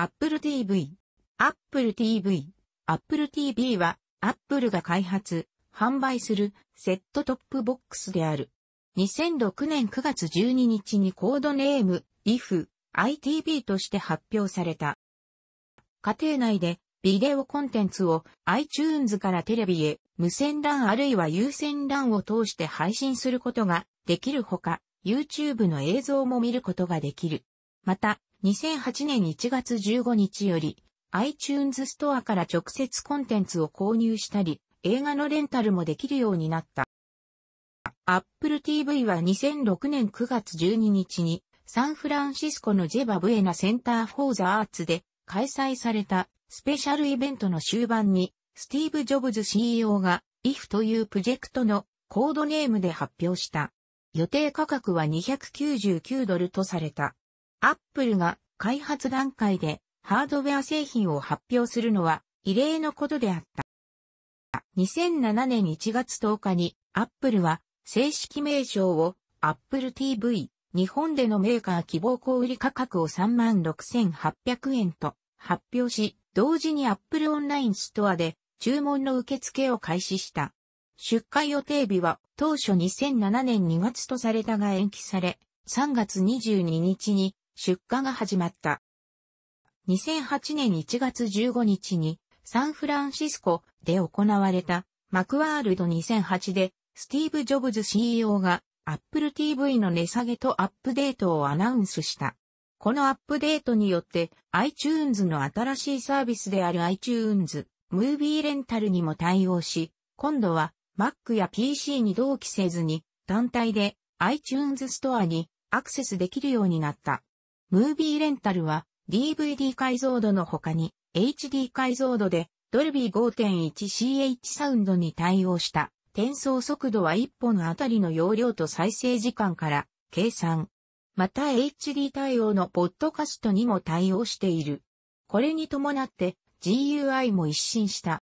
Apple TV。Apple TV。Apple TV は、Apple が開発、販売するセットトップボックスである。2006年9月12日にコードネーム、IF、ITV として発表された。家庭内でビデオコンテンツを iTunes からテレビへ無線 LAN あるいは有線 LAN を通して配信することができるほか、YouTube の映像も見ることができる。また、2008年1月15日より iTunes ストアから直接コンテンツを購入したり、映画のレンタルもできるようになった。Apple TV は2006年9月12日にサンフランシスコのジェバブエナセンターフォーザアーツで開催されたスペシャルイベントの終盤にスティーブ・ジョブズ CEO が IF というプロジェクトのコードネームで発表した。予定価格は299ドルとされた。アップルが開発段階でハードウェア製品を発表するのは異例のことであった。2007年1月10日にアップルは正式名称をアップル TV 日本でのメーカー希望小売価格を36,800円と発表し、同時にアップルオンラインストアで注文の受付を開始した。出荷予定日は当初2007年2月とされたが延期され、3月22日に出荷が始まった。2008年1月15日にサンフランシスコで行われたマクワールド2008でスティーブ・ジョブズ CEO が Apple TV の値下げとアップデートをアナウンスした。このアップデートによって iTunes の新しいサービスである iTunes ムービーレンタルにも対応し、今度は Mac や PC に同期せずに単体で iTunes ストアにアクセスできるようになった。ムービーレンタルは DVD 解像度の他に HD 解像度でドルビー 5.1CH サウンドに対応した転送速度は1本あたりの容量と再生時間から計算。また HD 対応のポッドカストにも対応している。これに伴って GUI も一新した。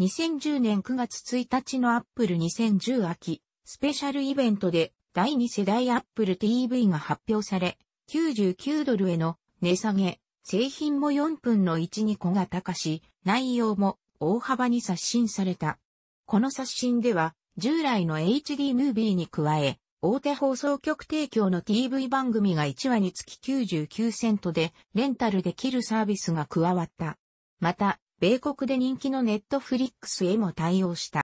2010年9月1日の Apple 2010秋スペシャルイベントで第2世代 Apple TV が発表され、99ドルへの値下げ、製品も4分の1に小型化し、内容も大幅に刷新された。この刷新では、従来の HD ムービーに加え、大手放送局提供の TV 番組が1話につき99セントでレンタルできるサービスが加わった。また、米国で人気のネットフリックスへも対応した。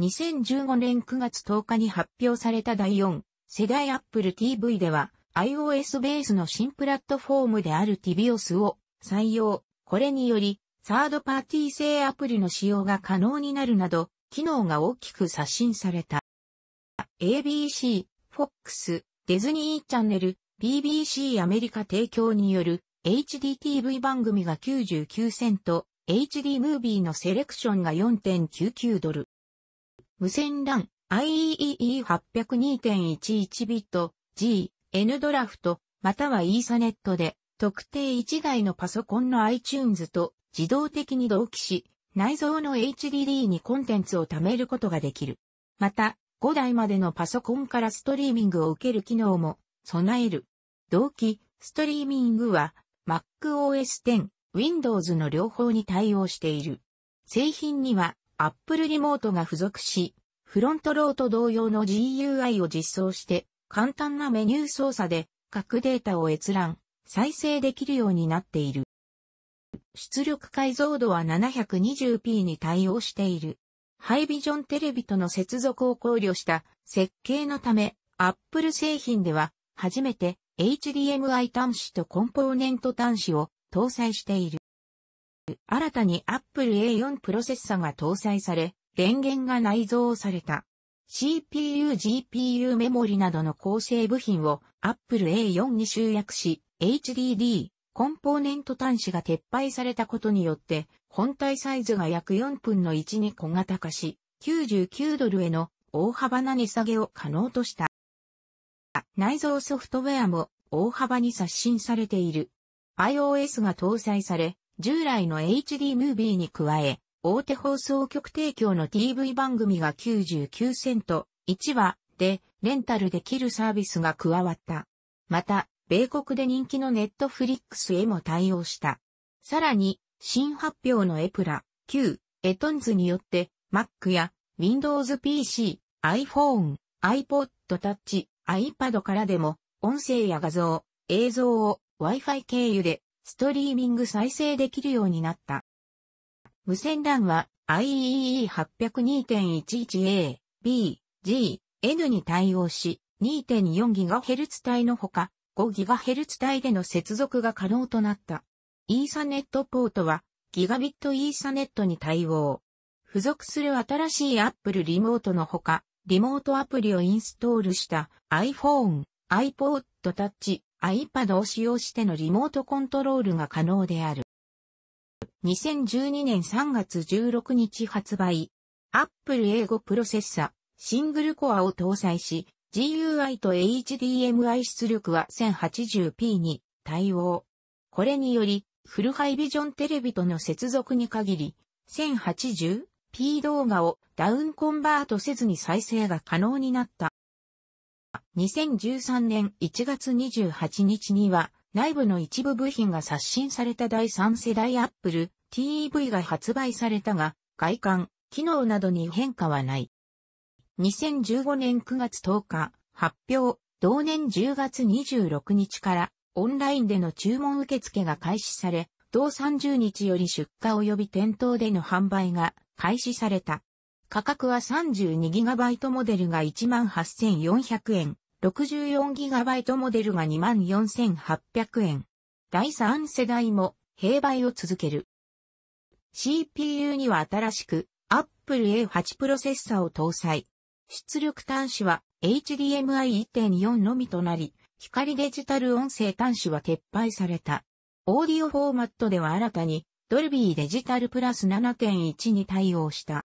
2015年9月10日に発表された第4世代 Apple TV では iOS ベースの新プラットフォームである TBOS i を採用。これにより、サードパーティー製アプリの使用が可能になるなど、機能が大きく刷新された。ABC、FOX、ディズニーチャンネル、BBC アメリカ提供による HDTV 番組が99セント、HD ムービーのセレクションが4.99ドル。無線 LAN、IEEE802.11 ビット、G、N ドラフト、または e サネットで、特定1台のパソコンの iTunes と自動的に同期し、内蔵の HDD にコンテンツを貯めることができる。また、5台までのパソコンからストリーミングを受ける機能も備える。同期、ストリーミングは MacOS 10、Windows の両方に対応している。製品には Apple リモートが付属し、フロントローと同様の GUI を実装して簡単なメニュー操作で各データを閲覧、再生できるようになっている。出力解像度は 720p に対応している。ハイビジョンテレビとの接続を考慮した設計のため、Apple 製品では初めて HDMI 端子とコンポーネント端子を搭載している。新たに Apple A4 プロセッサが搭載され、電源が内蔵された。CPU、GPU メモリなどの構成部品を Apple A4 に集約し、HDD、コンポーネント端子が撤廃されたことによって、本体サイズが約4分の1に小型化し、99ドルへの大幅な値下げを可能とした。内蔵ソフトウェアも大幅に刷新されている。iOS が搭載され、従来の HD ムービーに加え、大手放送局提供の TV 番組が99セント、1話でレンタルできるサービスが加わった。また、米国で人気のネットフリックスへも対応した。さらに、新発表のエプラ、Q、エトンズによって、Mac や Windows PC、iPhone、iPod Touch、iPad からでも、音声や画像、映像を Wi-Fi 経由でストリーミング再生できるようになった。無線 LAN は IEEE802.11a、b、g、n に対応し 2.4GHz 帯のほか 5GHz 帯での接続が可能となった。イーサネットポートはギガビットイーサネットに対応。付属する新しい Apple リモートのほか、リモートアプリをインストールした iPhone、iPod Touch、iPad を使用してのリモートコントロールが可能である。2012年3月16日発売。Apple 英語プロセッサ、シングルコアを搭載し、GUI と HDMI 出力は 1080p に対応。これにより、フルハイビジョンテレビとの接続に限り、1080p 動画をダウンコンバートせずに再生が可能になった。2013年1月28日には、内部の一部部品が刷新された第3世代アップル e TV が発売されたが、外観、機能などに変化はない。2015年9月10日、発表、同年10月26日からオンラインでの注文受付が開始され、同30日より出荷及び店頭での販売が開始された。価格は 32GB モデルが18,400円、64GB モデルが24,800円。第3世代も併売を続ける。CPU には新しく Apple A8 プロセッサーを搭載。出力端子は HDMI 1.4のみとなり、光デジタル音声端子は撤廃された。オーディオフォーマットでは新たにドルビーデジタルプラス7.1に対応した。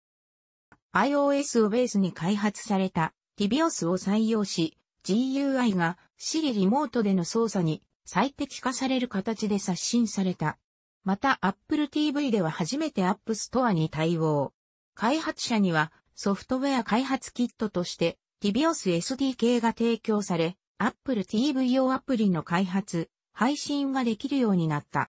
iOS をベースに開発された TibiOS を採用し、GUI が Siri リモートでの操作に最適化される形で刷新された。また Apple TV では初めて App Store に対応。開発者にはソフトウェア開発キットとして TBIOS SDK が提供され、Apple TV 用アプリの開発、配信ができるようになった。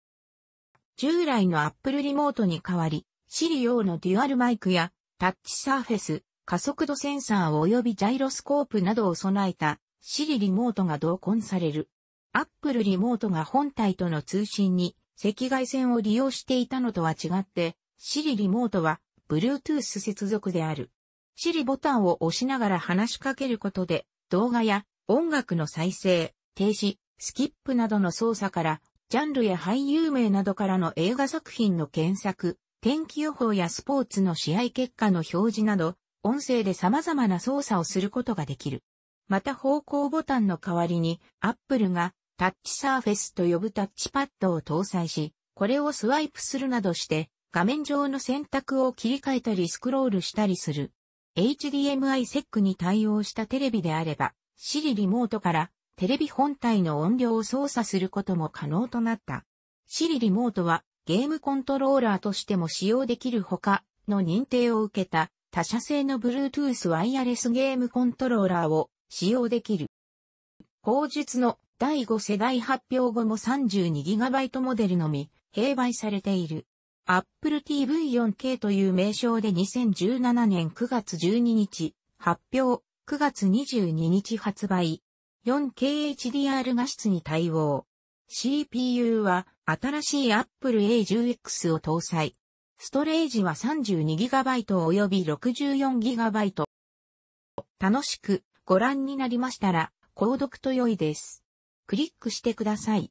従来の Apple リモートに代わり、Siri 用のデュアルマイクやタッチサーフェス、加速度センサー及びジャイロスコープなどを備えたシリリモートが同梱される。アップルリモートが本体との通信に赤外線を利用していたのとは違って、シリリモートは Bluetooth 接続である。シリボタンを押しながら話しかけることで、動画や音楽の再生、停止、スキップなどの操作から、ジャンルや俳優名などからの映画作品の検索、天気予報やスポーツの試合結果の表示など、音声で様々な操作をすることができる。また方向ボタンの代わりに Apple がタッチサーフェスと呼ぶタッチパッドを搭載し、これをスワイプするなどして画面上の選択を切り替えたりスクロールしたりする。HDMI セックに対応したテレビであれば、Siri リモートからテレビ本体の音量を操作することも可能となった。Siri リモートはゲームコントローラーとしても使用できるほかの認定を受けた他社製の Bluetooth ワイヤレスゲームコントローラーを使用できる。後述の第5世代発表後も 32GB モデルのみ、併売されている。Apple TV4K という名称で2017年9月12日発表、9月22日発売。4KHDR 画質に対応。CPU は新しい Apple A10X を搭載。ストレージは 32GB 及び 64GB。楽しくご覧になりましたら、購読と良いです。クリックしてください。